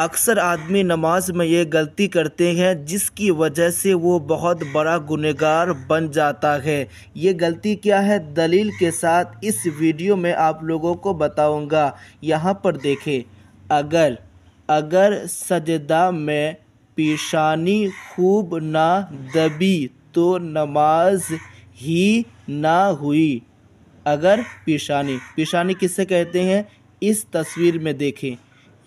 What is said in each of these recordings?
अक्सर आदमी नमाज में ये गलती करते हैं जिसकी वजह से वो बहुत बड़ा गुनहगार बन जाता है ये गलती क्या है दलील के साथ इस वीडियो में आप लोगों को बताऊंगा यहाँ पर देखें अगर अगर सजदा में पेशानी खूब ना दबी तो नमाज ही ना हुई अगर पेशानी पेशानी किससे कहते हैं इस तस्वीर में देखें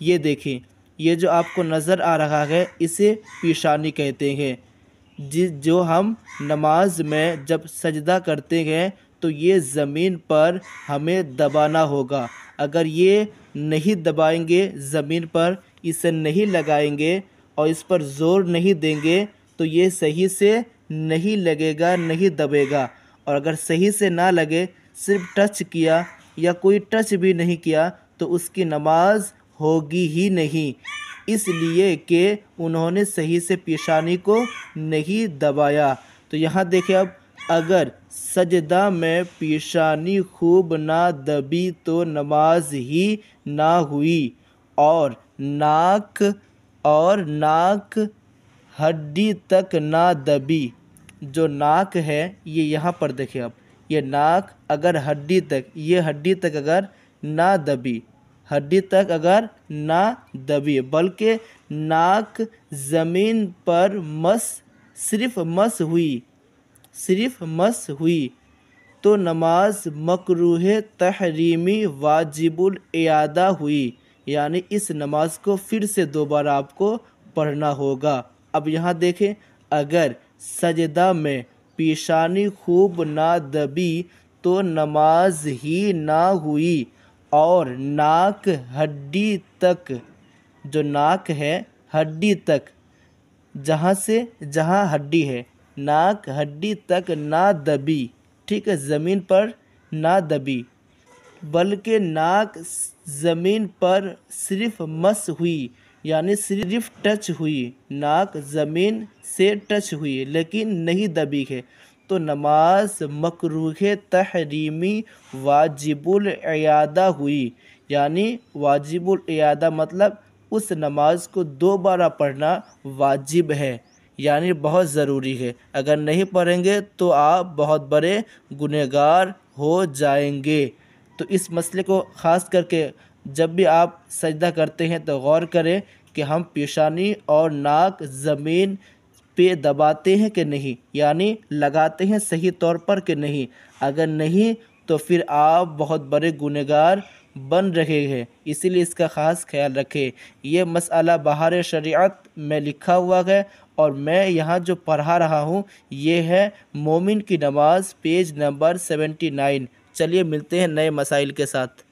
ये देखें ये जो आपको नज़र आ रहा है इसे पेशानी कहते हैं जिस जो हम नमाज में जब सजदा करते हैं तो ये ज़मीन पर हमें दबाना होगा अगर ये नहीं दबाएंगे ज़मीन पर इसे नहीं लगाएंगे और इस पर ज़ोर नहीं देंगे तो ये सही से नहीं लगेगा नहीं दबेगा और अगर सही से ना लगे सिर्फ टच किया या कोई टच भी नहीं किया तो उसकी नमाज होगी ही नहीं इसलिए कि उन्होंने सही से पेशानी को नहीं दबाया तो यहाँ देखें अब अगर सजदा में पेशानी खूब ना दबी तो नमाज ही ना हुई और नाक और नाक हड्डी तक ना दबी जो नाक है ये यहाँ पर देखें आप ये नाक अगर हड्डी तक ये हड्डी तक अगर ना दबी हड्डी तक अगर ना दबी बल्कि नाक ज़मीन पर मस सिर्फ मस हुई सिर्फ मस हुई तो नमाज मकरूह तहरीमी वाजिबुल अदा हुई यानी इस नमाज को फिर से दोबारा आपको पढ़ना होगा अब यहाँ देखें अगर सजदा में पेशानी खूब ना दबी तो नमाज ही ना हुई और नाक हड्डी तक जो नाक है हड्डी तक जहाँ से जहाँ हड्डी है नाक हड्डी तक ना दबी ठीक है ज़मीन पर ना दबी बल्कि नाक ज़मीन पर सिर्फ मस हुई यानी सिर्फ टच हुई नाक ज़मीन से टच हुई लेकिन नहीं दबी है तो नमाज मकरूह तहरीमी वाजिबुलदा हुई यानी वाजिबुलदा मतलब उस नमाज को दोबारा पढ़ना वाजिब है यानी बहुत ज़रूरी है अगर नहीं पढ़ेंगे तो आप बहुत बड़े गुनहगार हो जाएंगे तो इस मसले को ख़ास करके जब भी आप सजदा करते हैं तो गौर करें कि हम पेशानी और नाक ज़मीन पे दबाते हैं कि नहीं यानी लगाते हैं सही तौर पर कि नहीं अगर नहीं तो फिर आप बहुत बड़े गुनहगार बन रहे हैं इसीलिए इसका ख़ास ख्याल रखें यह मसला बहार शरीयत में लिखा हुआ है और मैं यहाँ जो पढ़ा रहा हूँ ये है मोमिन की नमाज़ पेज नंबर सेवेंटी नाइन चलिए मिलते हैं नए मसाइल के साथ